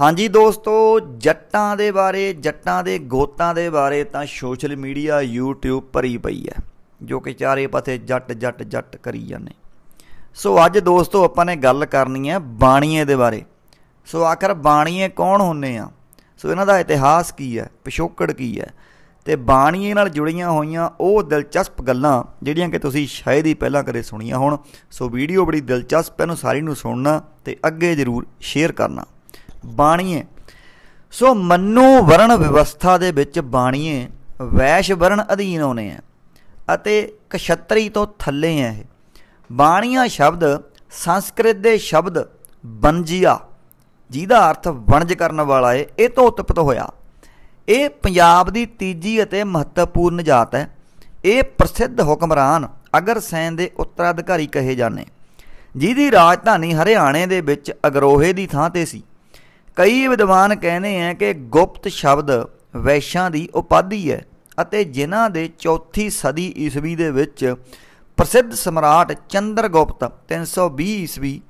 ਹਾਂਜੀ ਦੋਸਤੋ ਜੱਟਾਂ ਦੇ ਬਾਰੇ ਜੱਟਾਂ ਦੇ ਗੋਤਾਂ ਦੇ ਬਾਰੇ ਤਾਂ ਸੋਸ਼ਲ ਮੀਡੀਆ YouTube ਭਰੀ ਪਈ ਹੈ ਜੋ ਕਿ ਚਾਰੇ ਪਾਸੇ ਜੱਟ ਜੱਟ ਜੱਟ ਕਰੀ ਜਾਂਦੇ ਸੋ ਅੱਜ ਦੋਸਤੋ ਆਪਾਂ ਨੇ ਗੱਲ ਕਰਨੀ ਹੈ ਬਾਣੀਏ ਦੇ ਬਾਰੇ ਸੋ ਆਖਰ ਬਾਣੀਏ ਕੌਣ ਹੁੰਨੇ ਆ ਸੋ ਇਹਨਾਂ ਦਾ ਇਤਿਹਾਸ ਕੀ ਹੈ ਪਿਛੋਕੜ ਕੀ ਹੈ ਤੇ ਬਾਣੀਏ ਨਾਲ ਜੁੜੀਆਂ ਹੋਈਆਂ ਉਹ ਦਿਲਚਸਪ ਗੱਲਾਂ ਜਿਹੜੀਆਂ ਕਿ ਤੁਸੀਂ ਸ਼ਾਇਦ ਹੀ ਪਹਿਲਾਂ ਕਦੇ ਸੁਣੀਆਂ ਹੋਣ ਸੋ ਵੀਡੀਓ ਬੜੀ ਦਿਲਚਸਪ ਹੈ ਨੂੰ ਸਾਰੀ ਨੂੰ ਸੁਣਨਾ ਤੇ ਅੱਗੇ ਜ਼ਰੂਰ ਸ਼ੇਅਰ ਕਰਨਾ ਹੈ ਸੋ ਮੰਨੂ ਵਰਣ ਵਿਵਸਥਾ ਦੇ ਵਿੱਚ ਬਾਣੀਏ ਵੈਸ਼ ਵਰਣ ਅਧੀਨ ਆਉਨੇ ਆ ਅਤੇ ਕਸ਼ਤਰੀ ਤੋਂ ਥੱਲੇ ਆ ਇਹ ਬਾਣੀਆਂ ਸ਼ਬਦ ਸੰਸਕ੍ਰਿਤ ਦੇ ਸ਼ਬਦ ਬਨਜੀਆ ਜਿਹਦਾ ਅਰਥ ਵਣਜ ਕਰਨ ਵਾਲਾ ਹੈ ਇਹ ਤੋਂ ਉਤਪਤ ਹੋਇਆ ਇਹ ਪੰਜਾਬ ਦੀ ਤੀਜੀ ਅਤੇ ਮਹੱਤਵਪੂਰਨ ਜਾਤ ਹੈ ਇਹ ਪ੍ਰਸਿੱਧ ਹੁਕਮਰਾਨ ਅਗਰ ਸੈਨ ਦੇ ਉੱਤਰਾਧਿਕਾਰੀ ਕਹੇ ਜਾਂਦੇ ਜਿਹਦੀ ਰਾਜਧਾਨੀ ਹਰਿਆਣੇ ਦੇ ਵਿੱਚ ਅਗਰੋਹੇ ਦੀ ਥਾਂ ਤੇ ਸੀ ਕਈ ਵਿਦਵਾਨ ਕਹਿੰਦੇ ਆ ਕਿ ਗੁਪਤ ਸ਼ਬਦ ਵੈਸ਼ਾਂ ਦੀ ਉਪਾਧੀ ਹੈ ਅਤੇ ਜਿਨ੍ਹਾਂ ਦੇ ਚੌਥੀ ਸਦੀ ਈਸਵੀ ਦੇ ਵਿੱਚ ਪ੍ਰਸਿੱਧ ਸਮਰਾਟ ਚੰਦਰਗੁਪਤ 320 ਈਸਵੀ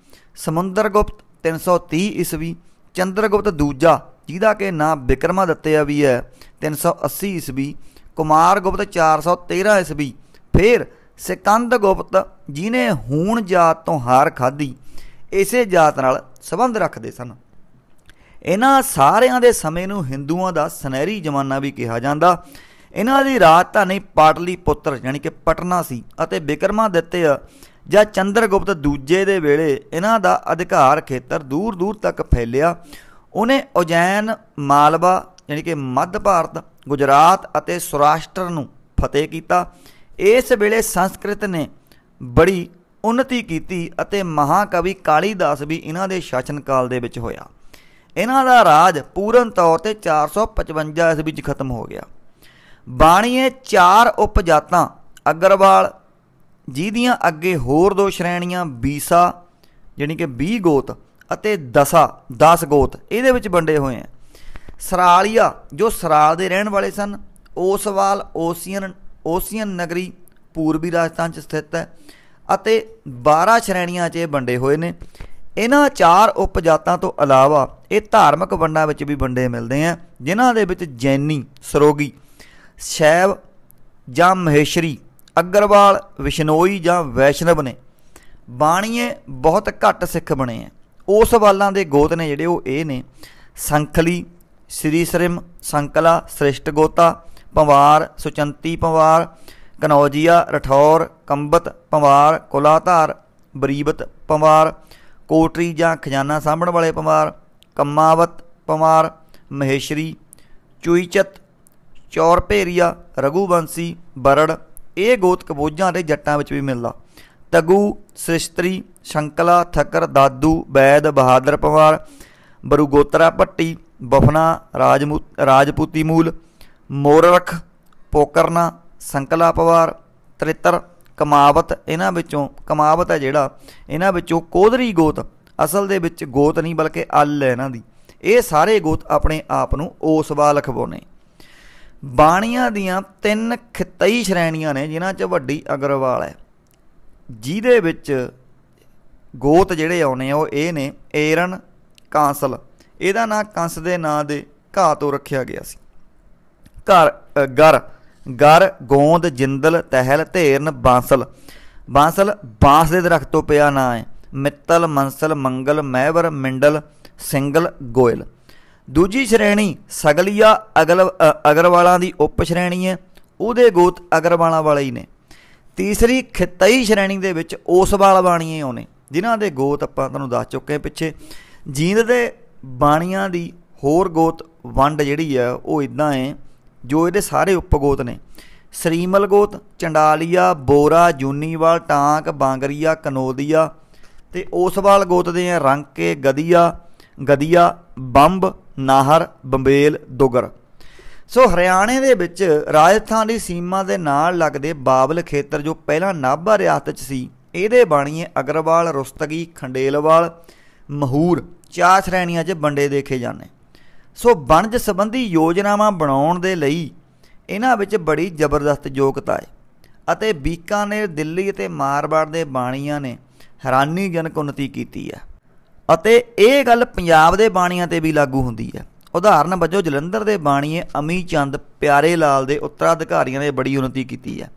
ਸਮੁੰਦਰਗੁਪਤ 330 ਈਸਵੀ ਚੰਦਰਗੁਪਤ ਦੂਜਾ ਜਿਹਦਾ ਕਿ ਨਾਮ ਆ ਵੀ ਹੈ 380 ਈਸਵੀ ਕੁਮਾਰਗੁਪਤ 413 ਈਸਵੀ ਫਿਰ ਸਿਕੰਦਗੁਪਤ ਜਿਨੇ ਹੂਣ ਜਾਤ ਤੋਂ ਹਾਰ ਖਾਦੀ ਇਸੇ ਜਾਤ ਨਾਲ ਸੰਬੰਧ ਰੱਖਦੇ ਸਨ ਇਹਨਾਂ ਸਾਰਿਆਂ ਦੇ ਸਮੇਂ ਨੂੰ ਹਿੰਦੂਆਂ ਦਾ ਸੁਨਹਿਰੀ ਜ਼ਮਾਨਾ ਵੀ ਕਿਹਾ ਜਾਂਦਾ ਇਹਨਾਂ ਦੀ ਰਾਜਧਾਨੀ ਪਾਟਲੀਪੁੱਤਰ ਯਾਨੀ ਕਿ ਪਟਨਾ ਸੀ ਅਤੇ ਦਿੱਤੇ ਜਾਂ ਚੰਦਰਗੁਪਤ ਦੂਜੇ ਦੇ ਵੇਲੇ ਇਹਨਾਂ ਦਾ ਅਧਿਕਾਰ ਖੇਤਰ ਦੂਰ-ਦੂਰ ਤੱਕ ਫੈਲਿਆ ਉਹਨੇ ਉਜੈਨ ਮਾਲਵਾ ਯਾਨੀ ਕਿ ਮੱਧ ਭਾਰਤ ਗੁਜਰਾਤ ਅਤੇ ਸੁਰਾਸ਼ਟਰ ਨੂੰ ਫਤਿਹ ਕੀਤਾ ਇਸ ਵੇਲੇ ਸੰਸਕ੍ਰਿਤ ਨੇ ਬੜੀ ਉਨਤੀ ਕੀਤੀ ਅਤੇ ਮਹਾਕਵੀ ਕਾਲੀਦਾਸ ਵੀ ਇਹਨਾਂ ਦੇ ਸ਼ਾਸਨ ਕਾਲ ਦੇ ਵਿੱਚ ਹੋਇਆ ਇਹਨਾਂ ਦਾ ਰਾਜ ਪੂਰਨ ਤੌਰ ਤੇ 455 ਇਸ ਵਿੱਚ ਖਤਮ ਹੋ ਗਿਆ ਬਾਣੀਏ ਚਾਰ ਉਪਜਾਤਾਂ ਅਗਰਵਾਲ ਜਿਹਦੀਆਂ ਅੱਗੇ ਹੋਰ ਦੋ ਸ਼੍ਰੇਣੀਆਂ ਬੀਸਾ ਯਾਨੀ ਕਿ 20 ਗੋਤ ਅਤੇ ਦਸਾ 10 ਗੋਤ ਇਹਦੇ ਵਿੱਚ ਵੰਡੇ ਹੋਏ ਆ ਸਰਾਲੀਆ ਜੋ ਸਰਾਲ ਦੇ ਰਹਿਣ ਵਾਲੇ ਸਨ ਓਸਵਾਲ ਓਸੀਅਨ ਓਸੀਅਨ ਨਗਰੀ ਪੂਰਬੀ ਰਾਜਸਥਾਨ 'ਚ ਸਥਿਤ ਹੈ ਅਤੇ 12 ਸ਼੍ਰੇਣੀਆਂ 'ਚ ਇਹ ਵੰਡੇ ਹੋਏ ਨੇ ਇਹਨਾਂ ਚਾਰ ਉਪਜਾਤਾਂ ਤੋਂ ਇਲਾਵਾ ਇਹ ਧਾਰਮਿਕ ਵੰਡਾਂ ਵਿੱਚ ਵੀ ਵੰਡੇ ਮਿਲਦੇ ਆ ਜਿਨ੍ਹਾਂ ਦੇ ਵਿੱਚ ਜੈਨੀ ਸਰੋਗੀ ਸ਼ੈਵ ਜਾਂ ਮਹੇਸ਼ਰੀ ਅਗਰਵਾਲ ਵਿਸ਼ਨੋਈ ਜਾਂ ਵੈਸ਼ਨਵ ਨੇ ਬਾਣੀਏ ਬਹੁਤ ਘੱਟ ਸਿੱਖ ਬਣੇ ਆ ਉਸ ਵਾਲਾਂ ਦੇ ਗੋਤ ਨੇ ਜਿਹੜੇ ਉਹ ਇਹ ਨੇ ਸੰਖਲੀ ਸ੍ਰੀ ਸ੍ਰਿਮ ਸੰਕਲਾ ਸ੍ਰਿਸ਼ਟ ਗੋਤਾ ਪੰਵਾਰ ਸੁਚੰਤੀ ਪੰਵਾਰ ਕਨੌਜੀਆ ਰਠੌਰ ਕੰਬਤ ਪੰਵਾਰ ਕੋਲਾਧਾਰ ਬਰੀਬਤ ਪੰਵਾਰ ਕੋਟਰੀ ਜਾਂ ਖਜ਼ਾਨਾ ਸਾਂਭਣ ਵਾਲੇ ਪੰਵਾਰ ਕਮਾਵਤ ਪਮਾਰ ਮਹੇਸ਼ਰੀ ਚੁਈਚਤ ਚੌਰਪੇਰੀਆ ਰਗੂਵੰਸੀ ਬਰੜ ਇਹ ਗੋਤ ਕਬੋਜਾਂ ਦੇ ਜੱਟਾਂ ਵਿੱਚ ਵੀ ਮਿਲਦਾ ਤਗੂ ਸ੍ਰਿਸ਼ਤਰੀ ਸ਼ੰਕਲਾ ਥਕਰ ਦਾਦੂ ਬੈਦ ਬਹਾਦਰ ਬਰੂ ਗੋਤਰਾ ਪੱਟੀ ਬਫਨਾ ਰਾਜਪੂਤੀ ਮੂਲ ਮੋਰਰਖ ਪੋਕਰਨਾ ਸੰਕਲਾ ਪਵਾਰ ਤ੍ਰਿਤਰ ਕਮਾਵਤ ਇਹਨਾਂ ਵਿੱਚੋਂ ਕਮਾਵਤ ਹੈ ਜਿਹੜਾ ਇਹਨਾਂ ਵਿੱਚੋਂ ਕੋਧਰੀ ਗੋਤ ਅਸਲ ਦੇ ਵਿੱਚ ਗੋਤ ਨਹੀਂ ਬਲਕਿ ਅਲ ਹੈ ਇਹਨਾਂ ਦੀ ਇਹ ਸਾਰੇ ਗੋਤ ਆਪਣੇ ਆਪ ਨੂੰ ਓਸਵਾ ਲਖਵਾਉਨੇ ਬਾਣੀਆਂ ਦੀਆਂ ਤਿੰਨ ਖਿਤਈ ਸ਼੍ਰੇਣੀਆਂ ਨੇ ਜਿਨ੍ਹਾਂ 'ਚ ਵੱਡੀ ਅਗਰਵਾਲ ਹੈ ਜਿਹਦੇ ਵਿੱਚ ਗੋਤ ਜਿਹੜੇ ਆਉਨੇ ਆ ਉਹ ਇਹ ਨੇ ਏਰਨ ਕਾਂਸਲ ਇਹਦਾ ਨਾਂ ਕੰਸ ਦੇ ਨਾਂ ਦੇ ਘਾ ਤੋਂ ਰੱਖਿਆ ਗਿਆ ਸੀ ਘਰ ਗਰ ਗਰ ਗੋਂਦ ਜਿੰਦਲ ਤਹਿਲ ਧੇਰਨ ਬਾਂਸਲ ਬਾਂਸਲ ਬਾਸ ਦੇ ਦਰਖਤ ਤੋਂ ਪਿਆ ਨਾਂ ਹੈ ਮਿੱਤਲ ਮੰਸਲ ਮੰਗਲ ਮਹਿਵਰ ਮਿੰਡਲ ਸਿੰਗਲ ਗੋਇਲ ਦੂਜੀ ਸ਼੍ਰੇਣੀ ਸਗਲੀਆ ਅਗਲ ਅਗਰਵਾਲਾਂ ਦੀ ਉਪ ਸ਼੍ਰੇਣੀ ਹੈ ਉਹਦੇ ਗੋਤ ਅਗਰਵਾਲਾਂ ਵਾਲੇ ਹੀ ਨੇ ਤੀਸਰੀ ਖਿੱਤਈ ਸ਼੍ਰੇਣੀ ਦੇ ਵਿੱਚ ਓਸਵਾਲ ਬਾਣੀਆਂ ਆਉਨੇ ਜਿਨ੍ਹਾਂ ਦੇ ਗੋਤ ਆਪਾਂ ਤੁਹਾਨੂੰ ਦੱਸ ਚੁੱਕੇ ਹਾਂ ਪਿੱਛੇ ਜੀਂਦ ਦੇ ਬਾਣੀਆਂ ਦੀ ਹੋਰ ਗੋਤ ਵੰਡ ਜਿਹੜੀ ਆ ਉਹ ਇਦਾਂ ਹੈ ਜੋ ਇਹਦੇ ਸਾਰੇ ਉਪਗੋਤ ਨੇ ਸ੍ਰੀਮਲ ਗੋਤ ਚੰਡਾਲੀਆ ਬੋਰਾ ਜੂਨੀਵਾਲ ਟਾਂਕ ਬਾਂਗਰੀਆ ਕਨੋਦੀਆ ਤੇ ਓਸਵਾਲ ਗੋਤ ਦੇ ਆ ਰੰਕੇ ਗਦੀਆ ਗਦੀਆ ਬੰਬ ਨਾਹਰ ਬੰਬੇਲ ਦੁਗਰ ਸੋ ਹਰਿਆਣੇ ਦੇ ਵਿੱਚ ਰਾਜਸਥਾਨ ਦੀ ਸੀਮਾ ਦੇ ਨਾਲ ਲੱਗਦੇ ਬਾਬਲ ਖੇਤਰ ਜੋ ਪਹਿਲਾਂ ਨਾਭਾ ਰਿਆਸਤ 'ਚ ਸੀ ਇਹਦੇ ਬਾਣੀਏ ਅਗਰਵਾਲ ਰੁਸਤਗੀ ਖੰਡੇਲਵਾਲ ਮਹੂਰ ਚਾਰ ਸ਼੍ਰੇਣੀਆਂ 'ਚ ਵੰਡੇ ਦੇਖੇ ਜਾਂਦੇ ਸੋ ਵਣਜ ਸੰਬੰਧੀ ਯੋਜਨਾਵਾਂ ਬਣਾਉਣ ਦੇ ਲਈ ਇਹਨਾਂ ਵਿੱਚ ਬੜੀ ਜ਼ਬਰਦਸਤ ਯੋਗਤਾ ਹੈ ਅਤੇ ਬੀਕਾਨੇਰ ਦਿੱਲੀ ਅਤੇ ਮਾਰਵਾੜ ਦੇ ਬਾਣੀਆਂ ਨੇ ਹੈਰਾਨੀਜਨਕ ਉન્નਤੀ ਕੀਤੀ ਹੈ ਅਤੇ ਇਹ ਗੱਲ ਪੰਜਾਬ ਦੇ ਬਾਣੀਆਂ ਤੇ ਵੀ ਲਾਗੂ ਹੁੰਦੀ ਹੈ ਉਦਾਹਰਨ ਵਜੋਂ ਜਲੰਧਰ ਦੇ ਬਾਣੀਏ ਅਮੀ ਚੰਦ ਪਿਆਰੇ ਲਾਲ ਦੇ ਉੱਤਰਾਧਿਕਾਰੀਆਂ ਨੇ ਬੜੀ ਉન્નਤੀ ਕੀਤੀ ਹੈ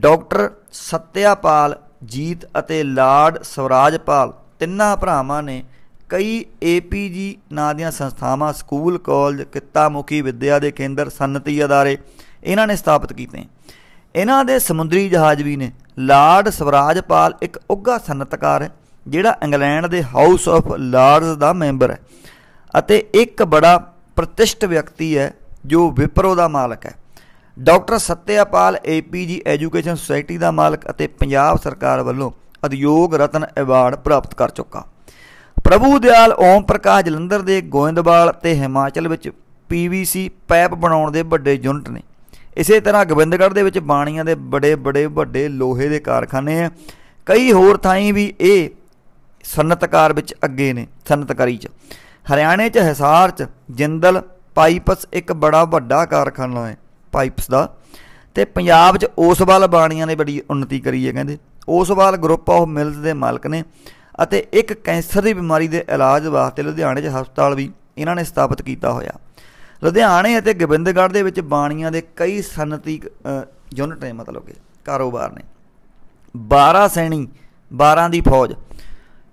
ਡਾਕਟਰ ਸਤਿਆਪਾਲ ਜੀਤ ਅਤੇ ਲਾਰਡ ਸਵਰਾਜਪਾਲ ਤਿੰਨਾਂ ਭਰਾਵਾਂ ਨੇ ਕਈ ਏਪੀਜੀ ਨਾਂ ਦੀਆਂ ਸੰਸਥਾਵਾਂ ਸਕੂਲ ਕਾਲਜ ਕਿੱਤਾਮੁਖੀ ਵਿੱਦਿਆ ਦੇ ਕੇਂਦਰ ਸੰਨਤੀ ਅਦਾਰੇ ਇਹਨਾਂ ਨੇ ਸਥਾਪਿਤ ਕੀਤੇ ਇਹਨਾਂ ਦੇ ਸਮੁੰਦਰੀ ਜਹਾਜ਼ ਵੀ ਨੇ ਲਾਰਡ ਸਵਰਾਜਪਾਲ ਇੱਕ ਉੱਗਾ ਸਨਤਕਾਰ ਹੈ ਜਿਹੜਾ ਇੰਗਲੈਂਡ ਦੇ ਹਾਊਸ ਆਫ ਲਾਰਡਸ ਦਾ ਮੈਂਬਰ ਹੈ ਅਤੇ ਇੱਕ ਬੜਾ ਪ੍ਰਤਿਸ਼ਠ ਵਿਅਕਤੀ ਹੈ ਜੋ ਵਿਪਰੋ ਦਾ ਮਾਲਕ ਹੈ doctor Satyapal APJ education society ਦਾ ਮਾਲਕ ਅਤੇ ਪੰਜਾਬ ਸਰਕਾਰ ਵੱਲੋਂ ਉਦਯੋਗ ਰਤਨ ਅਵਾਰਡ ਪ੍ਰਾਪਤ ਕਰ ਚੁੱਕਾ ਪ੍ਰਭੂ ਦਿਆਲ ਓਮ ਪ੍ਰਕਾਸ਼ ਜਲੰਧਰ ਦੇ ਗੋਇੰਦਵਾਲ ਤੇ ਹਿਮਾਚਲ ਵਿੱਚ ਪੀਵੀਸੀ ਪਾਈਪ ਬਣਾਉਣ ਦੇ ਵੱਡੇ ਯੂਨਿਟ ਨੇ ਇਸੇ ਤਰ੍ਹਾਂ ਗਵਿੰਦਗੜ੍ਹ ਦੇ ਵਿੱਚ ਬਾਣੀਆਂ ਦੇ ਬੜੇ ਬੜੇ ਵੱਡੇ ਲੋਹੇ ਦੇ ਕਾਰਖਾਨੇ ਆ ਕਈ ਹੋਰ ਥਾਈਂ ਵੀ ਇਹ ਸਨਤਕਾਰ ਵਿੱਚ ਅੱਗੇ ਨੇ ਸਨਤਕਾਰੀ 'ਚ ਹਰਿਆਣੇ 'ਚ ਹਿਸਾਰ 'ਚ ਜਿੰਦਲ ਪਾਈਪਸ ਇੱਕ ਬੜਾ ਵੱਡਾ ਕਾਰਖਾਨਾ ਹੈ ਪਾਈਪਸ ਦਾ ਤੇ ਪੰਜਾਬ 'ਚ ਉਸਵਾਲ ਬਾਣੀਆਂ ਨੇ ਬੜੀ ਉન્નਤੀ ਕਰੀ ਹੈ ਕਹਿੰਦੇ ਉਸਵਾਲ ਗਰੁੱਪ ਆਫ ਮਿਲਸ ਦੇ ਮਾਲਕ ਨੇ ਅਤੇ ਇੱਕ ਕੈਂਸਰ ਦੀ ਬਿਮਾਰੀ ਦੇ ਇਲਾਜ ਵਾਸਤੇ ਲੁਧਿਆਣੇ 'ਚ ਹਸਪਤਾਲ ਵੀ ਇਹਨਾਂ ਨੇ ਸਥਾਪਿਤ ਕੀਤਾ ਹੋਇਆ ਲੁਧਿਆਣੇ ਅਤੇ ਗੋਬਿੰਦਗੜ੍ਹ ਦੇ ਵਿੱਚ ਬਾਣੀਆਂ ਦੇ ਕਈ ਸਨਤੀ ਯੂਨਿਟ ਨੇ ਮਤਲਬ ਕਿ ਕਾਰੋਬਾਰ ਨੇ 12 ਸੈਣੀ 12 ਦੀ ਫੌਜ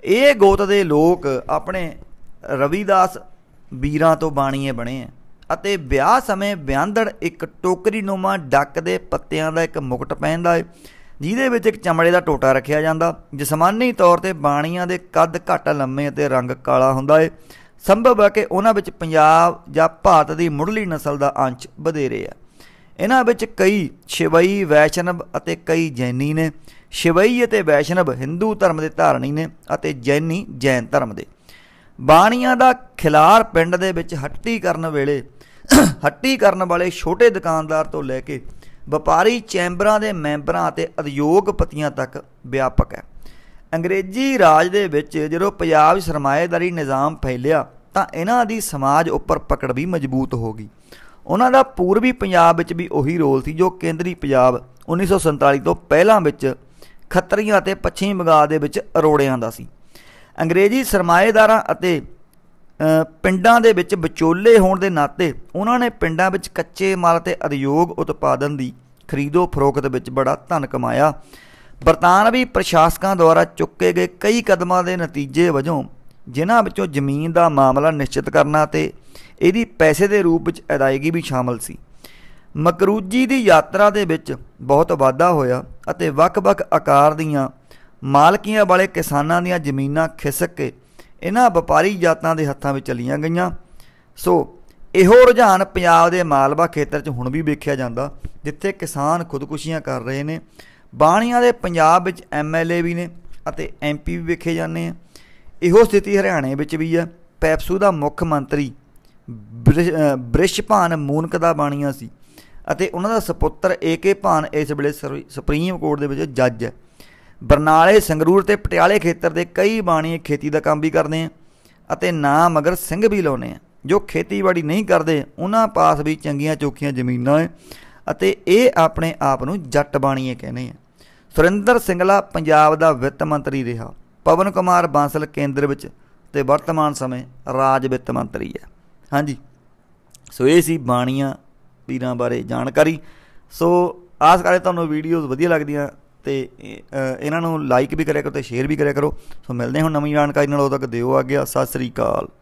ਇਹ ਗੋਤ ਦੇ ਲੋਕ ਆਪਣੇ ਰਵੀਦਾਸ ਵੀਰਾਂ ਤੋਂ ਬਾਣੀਏ ਬਣੇ ਆ ਅਤੇ ਵਿਆਹ ਸਮੇਂ ਬਿਆੰਦੜ ਇੱਕ ਟੋਕਰੀ ਨੂਮਾ ਡੱਕ ਦੇ ਪੱਤਿਆਂ ਦਾ ਇੱਕ ਮੁਕਟ ਪਹਿਨਦਾ ਹੈ ਜਿਹਦੇ ਵਿੱਚ ਇੱਕ ਚਮੜੇ ਦਾ ਟੋਟਾ ਰੱਖਿਆ ਜਾਂਦਾ ਜਿਸਮਾਨੀ ਤੌਰ ਤੇ ਬਾਣੀਆਂ ਦੇ ਕੱਦ ਘੱਟ ਲੰਮੇ ਅਤੇ ਰੰਗ ਕਾਲਾ ਹੁੰਦਾ ਹੈ ਸੰਭਵ ਹੈ ਕਿ ਉਹਨਾਂ ਵਿੱਚ ਪੰਜਾਬ ਜਾਂ ਭਾਰਤ ਦੀ ਮੁੱਢਲੀ ਨਸਲ ਦਾ ਅੰਸ਼ ਵਧੇਰੇ ਹੈ ਇਹਨਾਂ ਵਿੱਚ ਕਈ ਸ਼ਿਵਈ ਵੈਸ਼ਨਵ ਅਤੇ ਕਈ ਜੈਨੀ ਨੇ ਸ਼ਿਵਈ ਅਤੇ ਵੈਸ਼ਨਵ Hindu ਧਰਮ ਦੇ ਧਾਰਨੀ ਨੇ ਅਤੇ ਜੈਨੀ ਜੈਨ ਧਰਮ ਦੇ ਬਾਣੀਆਂ ਦਾ ਖਿਲਾਰ ਪਿੰਡ ਦੇ ਵਿੱਚ ਹੱਟੀ ਕਰਨ ਵੇਲੇ ਹੱਟੀ ਕਰਨ ਵਾਲੇ ਛੋਟੇ ਦੁਕਾਨਦਾਰ ਤੋਂ ਲੈ ਕੇ ਵਪਾਰੀ ਚੈਂਬਰਾਂ ਦੇ ਮੈਂਬਰਾਂ ਅਤੇ ਉਦਯੋਗਪਤੀਆਂ ਤੱਕ ਵਿਆਪਕ ਹੈ ਅੰਗਰੇਜ਼ੀ ਰਾਜ ਦੇ ਵਿੱਚ ਜਦੋਂ ਪੰਜਾਬ ਸਰਮਾਏਦਾਰੀ ਨਿਜ਼ਾਮ ਫੈਲਿਆ ਤਾਂ ਇਹਨਾਂ ਦੀ ਸਮਾਜ ਉੱਪਰ ਪਕੜ ਵੀ ਮਜ਼ਬੂਤ ਹੋ ਗਈ ਉਹਨਾਂ ਦਾ ਪੂਰਬੀ ਪੰਜਾਬ ਵਿੱਚ ਵੀ ਉਹੀ ਰੋਲ ਸੀ ਜੋ ਕੇਂਦਰੀ ਪੰਜਾਬ 1947 ਤੋਂ ਪਹਿਲਾਂ ਵਿੱਚ ਖੱਤਰੀਆਂ ਅਤੇ ਪੱਛਮੀ ਬੰਗਾਲ ਦੇ ਵਿੱਚ ਅਰੋੜਿਆਂ ਦਾ ਸੀ ਅੰਗਰੇਜ਼ੀ ਸਰਮਾਏਦਾਰਾਂ ਅਤੇ ਪਿੰਡਾਂ ਦੇ ਵਿੱਚ ਵਿਚੋਲੇ ਹੋਣ ਦੇ ਨਾਤੇ ਉਹਨਾਂ ਨੇ ਪਿੰਡਾਂ ਵਿੱਚ ਕੱਚੇ ਮਾਲ ਤੇ ਉਦਯੋਗ ਉਤਪਾਦਨ ਦੀ ਖਰੀਦੋ ਫਰੋਖਤ ਵਿੱਚ ਬੜਾ ਧਨ ਕਮਾਇਆ ਬਰਤਾਨਵੀ ਪ੍ਰਸ਼ਾਸਕਾਂ ਦੁਆਰਾ ਚੁੱਕੇ ਗਏ ਕਈ ਕਦਮਾਂ ਦੇ ਨਤੀਜੇ ਵਜੋਂ ਜਿਨ੍ਹਾਂ ਵਿੱਚੋਂ ਜ਼ਮੀਨ ਦਾ ਮਾਮਲਾ ਨਿਸ਼ਚਿਤ ਕਰਨਾ ਤੇ ਇਹਦੀ ਪੈਸੇ ਦੇ ਰੂਪ ਵਿੱਚ ਅਦਾਇਗੀ ਵੀ ਸ਼ਾਮਲ ਸੀ ਮਕਰੂਜੀ ਦੀ ਯਾਤਰਾ ਦੇ ਵਿੱਚ ਬਹੁਤ ਵਾਧਾ ਹੋਇਆ ਅਤੇ ਵੱਖ-ਵੱਖ ਆਕਾਰ ਦੀਆਂ ਮਾਲਕੀਆਂ ਵਾਲੇ ਕਿਸਾਨਾਂ ਦੀਆਂ ਜ਼ਮੀਨਾਂ ਖਿਸਕ ਕੇ ਇਹਨਾਂ ਵਪਾਰੀ ਜਾਤਾਂ ਦੇ ਹੱਥਾਂ ਵਿੱਚ ਚਲੀਆਂ ਗਈਆਂ ਸੋ ਇਹੋ ਰੁਝਾਨ ਪੰਜਾਬ ਦੇ ਮਾਲਵਾ ਖੇਤਰ 'ਚ ਹੁਣ ਵੀ ਵੇਖਿਆ ਜਾਂਦਾ ਜਿੱਥੇ ਕਿਸਾਨ ਖੁਦਕੁਸ਼ੀਆਂ ਕਰ ਰਹੇ ਨੇ ਬਾਣੀਆਂ ਦੇ ਪੰਜਾਬ ਵਿੱਚ ਐਮਐਲਏ ਵੀ ਨੇ ਅਤੇ ਐਮਪੀ ਵੀ ਵੇਖੇ ਜਾਂਦੇ ਆ ਇਹੋ ਸਥਿਤੀ ਹਰਿਆਣੇ ਵਿੱਚ ਵੀ ਆ ਪੈਪਸੂ ਦਾ ਮੁੱਖ ਮੰਤਰੀ ਬ੍ਰਿਸ਼ਭਾਨ ਮੂਨਕ ਦਾ ਬਾਣੀਆਂ ਸੀ ਅਤੇ ਉਹਨਾਂ ਦਾ ਸੁਪੁੱਤਰ ਏਕੇ ਭਾਨ ਇਸ ਵੇਲੇ ਸੁਪਰੀਮ ਕੋਰਟ ਦੇ ਵਿੱਚ ਜੱਜ ਹੈ ਬਰਨਾਲੇ ਸੰਗਰੂਰ ਤੇ ਪਟਿਆਲੇ ਖੇਤਰ ਦੇ ਕਈ ਬਾਣੀ ਖੇਤੀ ਦਾ ਕੰਮ ਵੀ ਕਰਦੇ ਆ ਅਤੇ ਨਾ ਮਗਰ ਸਿੰਘ ਵੀ ਲਾਉਨੇ ਆ ਜੋ ਖੇਤੀਬਾੜੀ ਨਹੀਂ ਕਰਦੇ ਉਹਨਾਂ ਪਾਸ ਵੀ ਚੰਗੀਆਂ ਚੋਖੀਆਂ ਜ਼ਮੀਨਾਂ ਹੈ ਅਤੇ ਇਹ ਆਪਣੇ ਆਪ ਨੂੰ ਜੱਟ ਬਾਣੀਏ ਕਹਿੰਦੇ ਆ ਸੁਰਿੰਦਰ ਸਿੰਘਲਾ ਪੰਜਾਬ ਦਾ ਵਿੱਤ ਮੰਤਰੀ ਰਿਹਾ ਪਵਨ ਕੁਮਾਰ ਬਾਂਸਲ ਕੇਂਦਰ ਵਿੱਚ ਤੇ ਵਰਤਮਾਨ ਸਮੇਂ ਰਾਜ ਵਿੱਤ ਮੰਤਰੀ ਹੈ ਹਾਂਜੀ ਸੋ ਇਹ ਸੀ ਬਾਣੀਆਂ ਪੀਰਾਂ ਬਾਰੇ ਜਾਣਕਾਰੀ ਸੋ ਆਸ ਕਰੇ ਤੁਹਾਨੂੰ ਵੀਡੀਓਜ਼ ਵਧੀਆ ਲੱਗਦੀਆਂ ਤੇ ਇਹਨਾਂ ਨੂੰ ਲਾਈਕ ਵੀ ਕਰਿਆ ਕਰੋ ਤੇ ਸ਼ੇਅਰ ਵੀ ਕਰਿਆ ਕਰੋ ਸੋ ਮਿਲਦੇ ਹਾਂ ਹੁਣ ਨਵੀਂ ਜਾਣਕਾਰੀ ਨਾਲ ਉਦੋਂ ਤੱਕ ਦਿਓ ਆ ਗਿਆ ਸਤਿ ਸ੍ਰੀ ਅਕਾਲ